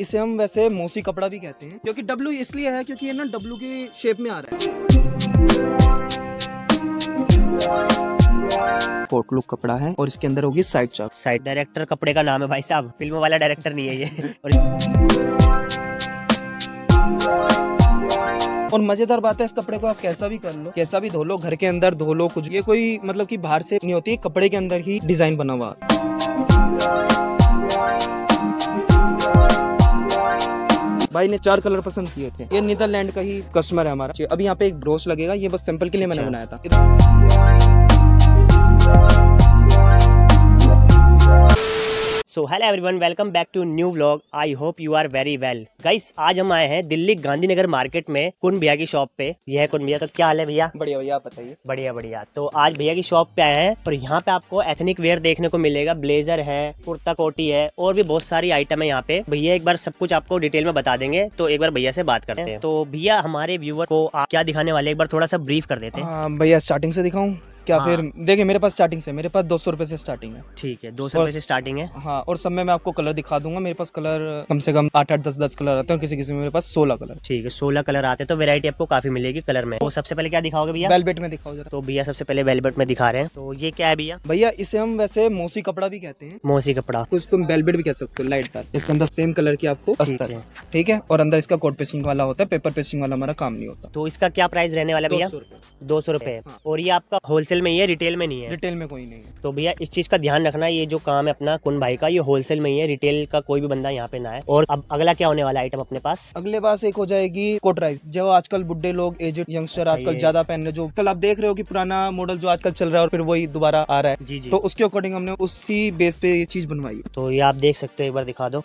इसे हम वैसे मोसी कपड़ा भी कहते हैं क्योंकि डब्लू इसलिए है क्योंकि ये ना डब्लू के शेप में आ रहा है कोट लुक कपड़ा है और इसके अंदर होगी साइड चॉक साइड डायरेक्टर कपड़े का नाम है भाई साहब फिल्म वाला डायरेक्टर नहीं है ये और और मजेदार बात है इस कपड़े को आप कैसा भी कर लो कैसा भी धो लो घर के अंदर धो लो कुछ ये कोई मतलब कि बाहर से नहीं होती कपड़े के अंदर ही डिजाइन बना हुआ भाई ने चार कलर पसंद किए थे ये नीदरलैंड का ही कस्टमर है हमारा अभी यहाँ पे एक ब्रोश लगेगा ये बस सैंपल के लिए मैंने अच्छा। बनाया था अच्छा। So hello everyone welcome back to new vlog I hope you are very well guys आज हम आए हैं दिल्ली गांधीनगर मार्केट में कुन भैया की शॉप पे यह है कुन भैया तो क्या हाल है भैया बढ़िया भैया आप बताइए बढ़िया बढ़िया तो आज भैया की शॉप पे आए हैं और यहाँ पे आपको एथनिक वेयर देखने को मिलेगा ब्लेजर है कुर्ता कोटी है और भी बहुत सारी आइटम है यहाँ पे भैया एक बार सब कुछ आपको डिटेल में बता देंगे तो एक बार भैया से बात करते हैं तो भैया हमारे व्यूवर को आप क्या दिखाने वाले एक बार थोड़ा सा ब्रीफ कर देते हैं हाँ, भैया स्टार्टिंग से दिखाऊँ क्या हाँ। फिर देखिए मेरे पास स्टार्टिंग से मेरे पास दो सौ रुपए से स्टार्टिंग है ठीक है दो सौ रुपए से स्टार्टिंग है हाँ और सब में मैं आपको कलर दिखा दूंगा मेरे पास कलर कम से कम आठ आठ दस दस कलर आते हैं किसी किसी में मेरे पास सोलह कलर ठीक है सोलह कलर आते हैं तो वेरायटी आपको काफी मिलेगी कलर में तो सबसे पहले क्या दिखाओगे भैया वेलबेट में दिखाओ तो भैया सबसे पहले वेलबेट में दिखा रहे हैं तो ये क्या है भैया भैया इसे हम वैसे मोसी कपड़ा भी कहते हैं मोसी कपड़ा कुछ तुम वेलबेट भी कह सकते हो लाइट का इसके अंदर सेम कलर की आपको अस्तर है ठीक है और अंदर इसका कोट पेस्टिंग वाला होता है पेपर पेस्टिंग वाला हमारा काम नहीं होता तो इसका क्या प्राइस रहने वाला भैया दो सौ रुपए हाँ। और ये आपका होलसेल होलसेल में ही है रिटेल में नहीं है रिटेल में कोई नहीं है तो भैया इस चीज़ का ध्यान रखना ये जो काम है अपना कुन भाई का ये होलसेल में ही है रिटेल का कोई भी बंदा यहाँ पे ना है और अब अगला क्या होने वाला आइटम अपने पास अगले पास एक हो जाएगी कोट राइस जो आजकल बुढ़े लोग एजेड यंगस्टर अच्छा, आजकल ज्यादा पहन रहे जो कल आप देख रहे हो की पुराना मॉडल जो आजकल चल रहा है और फिर वही दोबारा आ रहा है जी जी तो उसके अकॉर्डिंग हमने उसी बेस पे ये चीज बनवाई तो ये आप देख सकते हो एक बार दिखा दो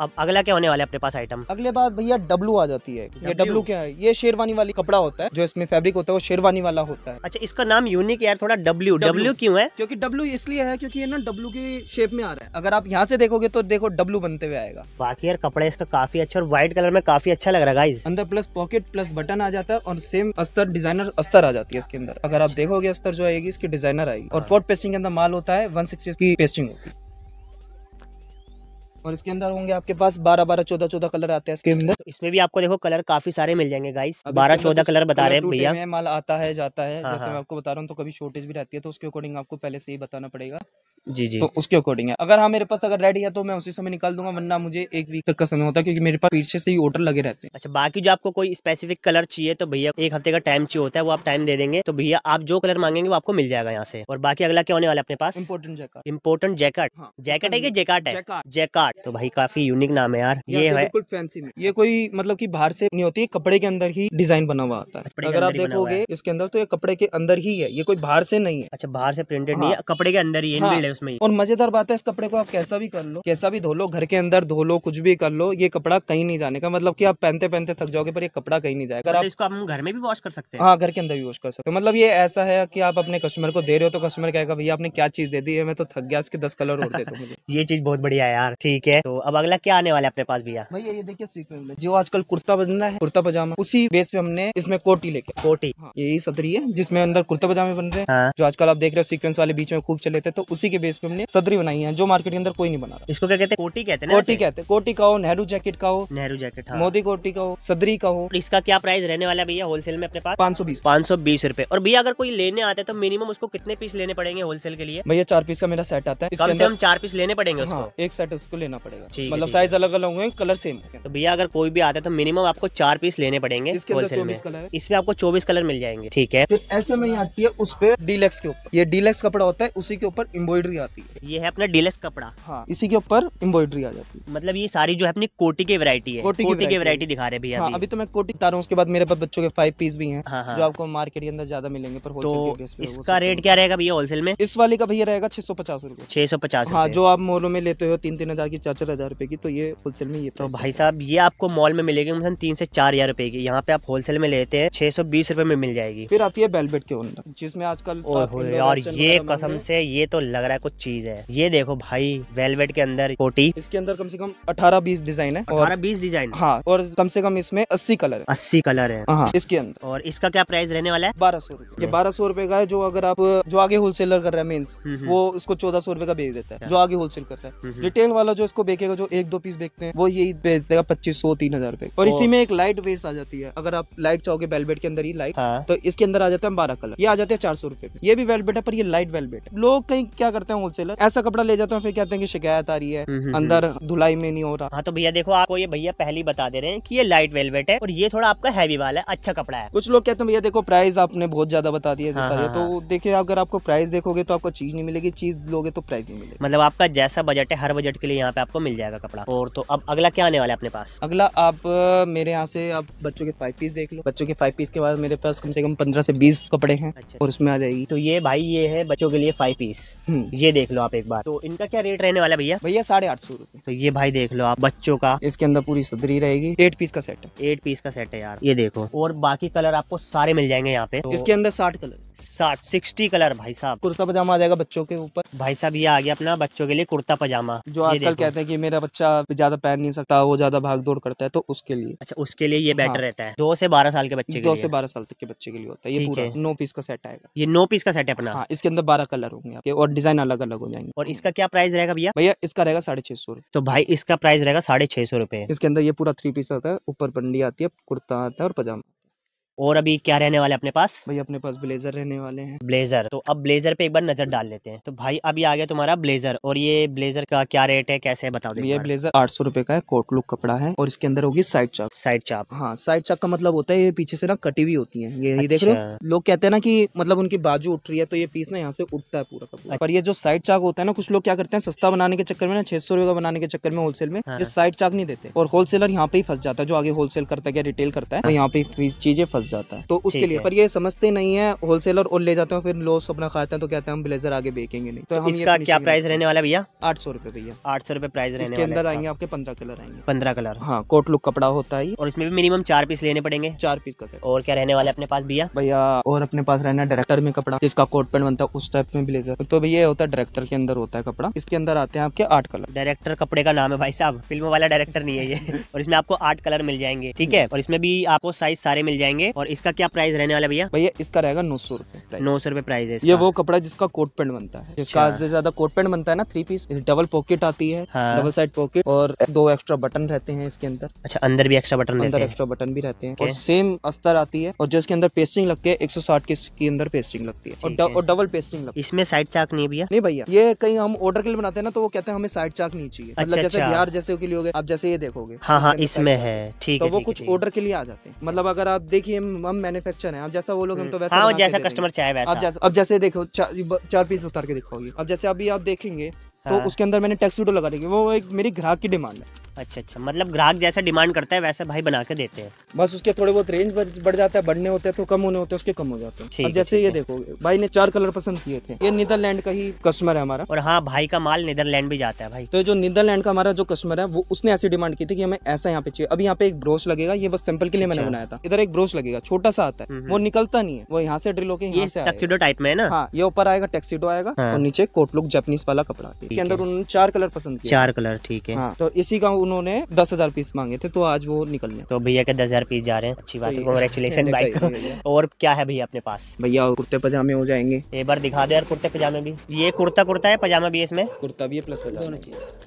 अब अगला क्या होने वाला है अपने पास आइटम अगले बात भैया डब्लू आ जाती है ये डब्लू क्या है ये शेरवानी वाली कपड़ा होता है जो इसमें फैब्रिक होता है वो शेरवानी वाला होता है अच्छा इसका नाम यूनिक यार थोड़ा डब्ल्यू डब्ल्यू क्यों है क्योंकि डब्ल्यू इसलिए है क्योंकि ये ना डब्ल्यू के शेप में आ रहा है अगर आप यहाँ से देखोगे तो देखो डब्ल्यू बनते हुए आएगा बाकी यार कपड़ा इसका काफी अच्छा और व्हाइट कलर में काफी अच्छा लग रहा है अंदर प्लस पॉकेट प्लस बटन आ जाता है और सेम अस्तर डिजाइनर अस्तर आ जाती है इसके अंदर अगर आप अच्छा। देखोगे अस्तर जो आएगी इसकी डिजाइनर आएगी और कोट पेस्टिंग के अंदर माल होता है वन की पेस्टिंग होती है और इसके अंदर होंगे आपके पास बारह बारह चौदह चौदह कलर आते हैं इसके अंदर तो इसमें भी आपको देखो कलर काफी सारे मिल जाएंगे गाइस बारह चौदह कलर बता रहे हैं भैया माल आता है जाता है हाँ, जैसे मैं हाँ। आपको बता रहा हूँ तो कभी शॉर्टेज भी रहती है तो उसके अकॉर्डिंग आपको पहले से ही बताना पड़ेगा जी जी तो उसके अकॉर्डिंग है अगर हाँ मेरे पास अगर रेडी है तो मैं उसी समय निकाल दूंगा वरना मुझे एक वीक तक का समय होता है क्योंकि मेरे पास पीछे से ही ऑर्डर लगे रहते हैं अच्छा बाकी जो आपको कोई स्पेसिफिक कलर चाहिए तो भैया एक हफ्ते का टाइम चाहिए होता है वो आप टाइम दे देंगे तो भैया आप जो कलर मांगेंगे वो आपको मिल जाएगा यहाँ से और बाकी अगला क्या होने वाला अपने पास important jacket important jacket jacket है कि मतलब है जैकेट तो भाई काफी यूनिक नाम है यार ये है बिल्कुल फैंसी में ये कोई मतलब की बाहर से नहीं होती है कपड़े के अंदर ही डिजाइन बना हुआ होता है अगर आप देखोगे इसके अंदर तो ये कपड़े के अंदर ही है ये कोई बाहर से नहीं है अच्छा बाहर से प्रिंटेड नहीं है हाँ। कपड़े के अंदर ही है हाँ। इसमें और मजेदार बात है इस कपड़े को आप कैसा भी कर लो कैसा भी धो लो घर के अंदर धो लो कुछ भी कर लो ये कपड़ा कहीं नहीं जाने का मतलब की आप पहनते पहनते थक जाओगे पर ये कपड़ा कहीं नहीं जाएगा मतलब इसको आप घर में भी वॉश कर सकते हैं हाँ घर के अंदर भी वॉश कर सकते मतलब ये ऐसा है की आप अपने कस्टमर को दे रहे हो तो कस्टमर कहेगा भैया आपने क्या चीज दे दी है मैं तो थक गया इसके दस कलर और देते ये चीज बहुत बढ़िया यार ठीक है तो अब अगला क्या आने वाला है अपने पास भैया भैया ये देखिए सीक्वेंस जो आजकल कुर्ता बनना है कुर्ता पजामा उसी बेस पे हमने इसमें कोटी लेके कोटी हाँ, यही सदरी है जिसमें अंदर कुर्ता पजामे बन रहे हैं हाँ। जो आजकल आप देख रहे हो सीक्वेंस वाले बीच में खूब चले थे तो उसी के बेस पे हमने सदरी बनाई है जो मार्केट के अंदर कोई नहीं बना रहा इसको क्या कहते हैं कोटी कहते हैं कोटी कहते हैं कोटी का हो नेहरू जैकेट का हो नेहरू जैकेट हाँ। मोदी कोटी का हो सदरी का हो तो इसका क्या प्राइस रहने वाला भैया होलसेल में अपने पास पांच सौ बीस पांच सौ बीस रूपए और भैया अगर कोई लेने आते तो मिनिमम उसको कितने पीस लेने पड़ेंगे होलसेल के लिए भैया चार पीस का मेरा सेट आता है इसके अंदर हम चार पीस लेने पड़ेंगे उसको हाँ, एक सेट उसको लेना पड़ेगा मतलब साइज अलग अलग होंगे कलर सेम तो भैया अगर कोई भी आता है तो मिनिमम आपको चार पीस लेने पड़ेंगे होलसेल में इसमें आपको चौबीस कलर मिल जाएंगे ठीक है फिर ऐसे में आती है उस पर डीलेक्स के ऊपर ये डीलेक्स कपड़ा होता है उसी के ऊपर इम्बोइड एम्ब्रॉयडरी आती है ये है अपना डीलेक्स कपड़ा हाँ इसी के ऊपर एम्ब्रॉयडरी आ जाती है मतलब ये सारी जो है अपनी कोटी की वैरायटी है कोटी, कोटी की वैरायटी दिखा रहे भैया हाँ, अभी तो मैं कोटी बता रहा हूँ उसके बाद मेरे पास बच्चों के फाइव पीस भी है हाँ, हाँ। जो आपको मार्केट के अंदर ज्यादा मिलेंगे पर तो इसका रेट क्या रहेगा भैया होलसेल में इस वाले का भैया रहेगा छह सौ पचास रूपए छह सौ पचास हाँ जो आप मॉलों में लेते हो तीन तीन हजार की चार चार हजार रुपए की तो ये होलसेल में ये तो भाई साहब ये आपको मॉल में मिलेगी मतलब तीन से चार हजार रुपए की यहाँ पे आप होलसेल में लेते हैं छह सौ बीस रुपए में मिल जाएगी फिर आती है बेलबेट के अंदर जिसमें आजकल और ये कसम से ये तो लग रहा है है कुछ चीज है ये देखो भाई वेलवेट के अंदर कोटी इसके अंदर कम से कम अठारह बीस डिजाइन है अठारह बीस डिजाइन हाँ और कम से कम इसमें अस्सी कलर है अस्सी कलर है हाँ, इसके अंदर और इसका क्या प्राइस रहने वाला है बारह सौ ये बारह सौ रूपये का है जो अगर आप जो आगे होलसेलर कर रहे हैं मीन्स वो उसको चौदह सौ रूपये का बेच देता है अच्छा। जो आगे होलसेल कर रहा है रिटेल हम्म, हम्म। वाला जो इसको बेचेगा जो एक दो पीस बेचते हैं वो यही बेच देगा पच्चीस सौ तीन हजार रूपए और इसी में एक लाइट वेस आ जाती है अगर आप लाइट चाहोगे वेलवेट के अंदर ही लाइट हाँ। तो इसके अंदर आ जाता है बारह कलर ये आ जाते हैं चार सौ रूपये ये भी वेलवेट है पर ये लाइट वेलवेट लोग कहीं क्या करते करते हैं होलसेलर ऐसा कपड़ा ले जाते हैं फिर कहते हैं कि शिकायत आ रही है हम्म, हम्म, हम्म। अंदर धुलाई में नहीं हो रहा हाँ तो भैया देखो आपको ये भैया पहले बता दे रहे हैं कि ये लाइट वेलवेट है और ये थोड़ा आपका हैवी वाला है अच्छा कपड़ा है कुछ लोग कहते हैं भैया देखो प्राइस आपने बहुत ज्यादा बता दिया हाँ, हाँ, तो हाँ। देखिए अगर आपको प्राइस देखोगे तो आपको चीज नहीं मिलेगी चीज लोगे तो प्राइस नहीं मिलेगी मतलब आपका जैसा बजट है हर बजट के लिए यहाँ पे आपको मिल जाएगा कपड़ा और तो अब अगला क्या आने वाला है अपने पास अगला आप मेरे यहाँ से आप बच्चों के फाइव पीस देख लो बच्चों के फाइव पीस के बाद मेरे पास कम से कम पंद्रह से बीस कपड़े हैं अच्छा। और उसमें आ जाएगी तो ये भाई ये है बच्चों के लिए फाइव पीस ये देख लो आप एक बार तो इनका क्या रेट रहने वाला भैया भैया साढ़े आठ सौ रूपए तो ये भाई देख लो आप बच्चों का इसके अंदर पूरी सदरी रहेगी एट पीस का सेट है एट पीस का सेट है यार ये देखो और बाकी कलर आपको सारे मिल जाएंगे यहाँ पे तो इसके अंदर साठ कलर साठ सिक्सटी कलर भाई साहब कुर्ता पजामा आ जाएगा बच्चों के ऊपर भाई साहब ये आ गया अपना बच्चों के लिए कुर्ता पजामा जो आजकल कहते हैं कि मेरा बच्चा ज्यादा पहन नहीं सकता वो ज्यादा भाग दौड़ करता है तो उसके लिए अच्छा उसके लिए ये बेटर हाँ। रहता है दो से बारह साल के बच्चे दो से बारह साल तक के बच्चे के लिए होता है ये पूरा नौ पीस का सेट आएगा ये नौ पीस का सेट है अपना हाँ, इसके अंदर बारह कलर होंगे और डिजाइन अलग अलग हो जाएंगे और इसका क्या प्राइस रहेगा भैया भैया इसका रहेगा साढ़े छह सौ तो भाई इसका प्राइस रहेगा साढ़े छह सौ रुपए इसके अंदर ये पूरा थ्री पीस आता है ऊपर बंडी आती है कुर्ता आता है और पजामा और अभी क्या रहने वाले अपने पास भाई अपने पास ब्लेजर रहने वाले हैं ब्लेजर तो अब ब्लेजर पे एक बार नजर डाल लेते हैं तो भाई अभी आ गया तुम्हारा ब्लेजर और ये ब्लेजर का क्या रेट है कैसे बता दो ये ब्लेजर आठ सौ रुपए का है कोट लुक कपड़ा है और इसके अंदर होगी साइड चाप साइड चाप हाँ साइड चाप का मतलब होता है ये पीछे से ना कटी हुई होती है ये अच्छा। देख रहे अच्छा। लोग कहते हैं ना की मतलब उनकी बाजू उठ रही है तो ये पीस ना यहाँ से उठता है पूरा कपड़ा पर ये जो साइड चाक होता है ना कुछ लोग क्या करते हैं सस्ता बनाने के चक्कर में ना छह सौ का बनाने के चक्कर में होलसेल में हाँ। ये साइड चाक नहीं देते और होलसेलर यहाँ पे ही फंस जाता है जो आगे होलसेल करता है रिटेल करता है हाँ। तो यहाँ पे चीजें फंस फंस जाता है तो उसके लिए पर ये समझते नहीं है होलसेलर और ले जाते हैं फिर लॉस अपना खाते हैं तो कहते हैं हम ब्लेजर आगे बेचेंगे नहीं तो, तो इसका क्या प्राइस रहने वाला भैया आठ सौ रुपए भैया आठ सौ रुपए प्राइस रहने इसके अंदर आएंगे आपके पंद्रह कलर आएंगे पंद्रह कलर हाँ कोट लुक कपड़ा होता है और इसमें भी मिनिमम चार पीस लेने पड़ेंगे चार पीस का और क्या रहने वाले अपने पास भैया भैया और अपने पास रहना डायरेक्टर में कपड़ा जिसका कोट पेंट बनता है उस टाइप में ब्लेजर तो भैया होता है डायरेक्टर के अंदर होता है कपड़ा इसके अंदर आते हैं आपके आठ कलर डायरेक्टर कपड़े का नाम है भाई साहब फिल्म वाला डायरेक्टर नहीं है ये और इसमें आपको आठ कलर मिल जाएंगे ठीक है और इसमें भी आपको साइज सारे मिल जाएंगे और इसका क्या प्राइस रहने वाला भैया भैया इसका रहेगा नौ सौ रुपए नौ सौ रुपए प्राइस है ये वो कपड़ा जिसका कोट पेंट बनता है जिसका अच्छा। ज्यादा कोट पेंट बनता है ना थ्री पीस डबल पॉकेट आती है डबल साइड पॉकेट और दो एक्स्ट्रा बटन रहते हैं इसके अंदर अच्छा अंदर भी एक्स्ट्रा बटन अंदर एक्स्ट्रा बटन भी रहते हैं और सेम अस्तर आती है और जो इसके अंदर पेस्टिंग लगती है एक सौ साठ के अंदर पेस्टिंग लगती है और डबल पेस्टिंग लगती है इसमें साइड चाक नहीं भैया नहीं भैया ये कहीं हम ऑर्डर के लिए बनाते हैं ना तो वो कहते हैं हमें साइड चाक नहीं चाहिए मतलब अच्छा, जैसे अच्छा। बिहार जैसे के लिए हो आप जैसे ये देखोगे हाँ हाँ इसमें है ठीक तो है वो कुछ ऑर्डर के लिए आ जाते हैं मतलब अगर आप देखिए हम मैन्युफैक्चर हैं अब जैसा वो लोग हम हम्म। तो वैसा हाँ, जैसा कस्टमर चाहे वैसा अब जैसे अब जैसे देखो चार पीस उतार के दिखाओगे अब जैसे अभी आप देखेंगे तो हाँ। उसके अंदर मैंने टैक्स लगा देंगे वो एक मेरी ग्राहक की डिमांड है अच्छा अच्छा मतलब ग्राहक जैसा डिमांड करता है वैसे भाई बना के देते हैं बस उसके थोड़े बहुत रेंज बढ़ जाता है बढ़ने होते हैं तो कम होने होते हैं उसके कम हो जाते हैं ठीक जैसे ये देखो भाई ने चार कलर पसंद किए थे ये नीदरलैंड का ही कस्टमर है हमारा और हाँ भाई का माल नीदरलैंड भी जाता है भाई तो जो नीदरलैंड का हमारा जो कस्टमर है वो उसने ऐसी डिमांड की थी कि हमें ऐसा यहाँ पे चाहिए अभी यहाँ पे एक ब्रोश लगेगा ये बस सैंपल के लिए अच्छा, मैंने अच्छा। बनाया था इधर एक ब्रोश लगेगा छोटा सा आता है हम्म, वो हम्म। निकलता नहीं है वो यहाँ से ड्रिल होके टेक्सीडो टाइप में है ना हाँ, ये ऊपर आएगा टैक्सीडो आएगा हाँ। और नीचे कोटलुक जैपनीज वाला कपड़ा के अंदर उन्होंने चार कलर पसंद किया चार कलर ठीक है हाँ, तो इसी का उन्होंने दस हजार पीस मांगे थे तो आज वो निकलने तो भैया के दस हजार पीस जा रहे हैं अच्छी बात है कॉन्ग्रेचुलेसन भाई को और क्या है भैया अपने पास भैया कुर्ते पजामे हो जाएंगे एक बार दिखा दे यार कुर्ते पजामे भी ये कुर्ता कुर्ता है पजामा भी इसमें कुर्ता भी है प्लस पजामा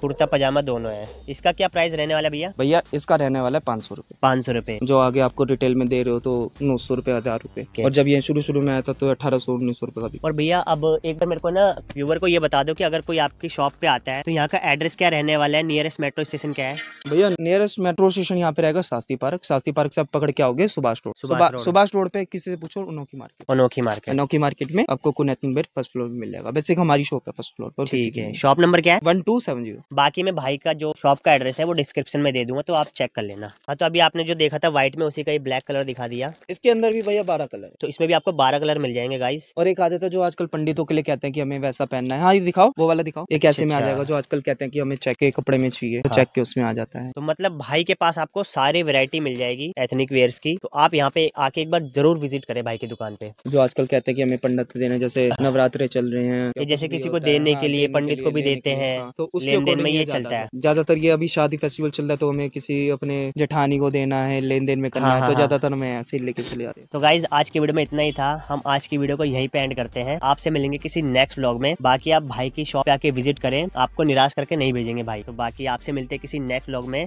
कुर्ता पजामा दोनों है इसका क्या प्राइस रहने वाला भैया भैया इसका रहने वाला है पाँच सौ रूपए पाँच सौ रूपए जो आगे आपको रिटेल में दे रहे हो तो नौ सौ रूपए हजार रूपए और जब ये शुरू शुरू में आया था तो अठारह सौ उन्नीस सौ रूपए का और भैया अब एक बार मेरे को ना व्यूवर को ये बता दो की अगर कोई आपकी शॉप पे आता है तो यहाँ का एड्रेस क्या रहने वाला है नियरेस्ट मेट्रो स्टेशन क्या है है भैया नियरेस्ट मेट्रो स्टेशन यहाँ पे रहेगा शास्त्री पार्क शास्त्री पार्क से आप पकड़ के आओगे सुभाष रोड सुभाष रोड पे किसी से पूछो अनोखी मार्केट अनोखी मार्केट अनोखी मार्केट में आपको कुनेतिन बेट फर्स्ट फ्लोर में मिल जाएगा बेसिक हमारी शॉप है फर्स्ट फ्लोर पर ठीक है शॉप नंबर क्या है वन टू सेवन जीरो बाकी मैं भाई का जो शॉप का एड्रेस है वो डिस्क्रिप्शन में दे दूंगा तो आप चेक कर लेना हाँ तो अभी आपने जो देखा था व्हाइट में उसी का ब्लैक कलर दिखा दिया इसके अंदर भी भैया बारह कलर तो इसमें भी आपको बारह कलर मिल जाएंगे गाइस और एक आ जाता है जो आजकल पंडितों के लिए कहते हैं कि हमें वैसा पहनना है हाँ ये दिखाओ वो वाला दिखाओ एक ऐसे अच्छा, में आ अच्छा। जाएगा जो आजकल कहते हैं कि हमें चेक के कपड़े में चाहिए चेक तो हाँ। के उसमें में आ जाता है तो मतलब भाई के पास आपको सारी वेरायटी मिल जाएगी एथनिक वेयर की तो आप यहाँ पे आके एक बार जरूर विजिट करें भाई की दुकान पे जो आजकल कहते हैं कि हमें पंडित देने जैसे हाँ। नवरात्रे चल रहे हैं जैसे किसी को देने के लिए पंडित को भी देते हैं हाँ, तो उसके में ये चलता है ज्यादातर ये अभी शादी फेस्टिवल चल रहा है तो हमें किसी अपने जेठानी को देना है लेन देन में करना हाँ, है तो ज्यादातर हमें ऐसे लेके चले जाते हैं तो गाइज आज की वीडियो में इतना ही था हम आज की वीडियो को यहीं पे एंड करते हैं आपसे मिलेंगे किसी नेक्स्ट ब्लॉग में बाकी आप भाई की शॉप पे आके विजिट करें आपको निराश करके नहीं भेजेंगे भाई तो बाकी आपसे मिलते किसी नेक्स्ट लॉग में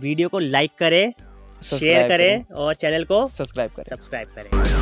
वीडियो को लाइक करें शेयर करें और चैनल को सब्सक्राइब करें सब्सक्राइब करें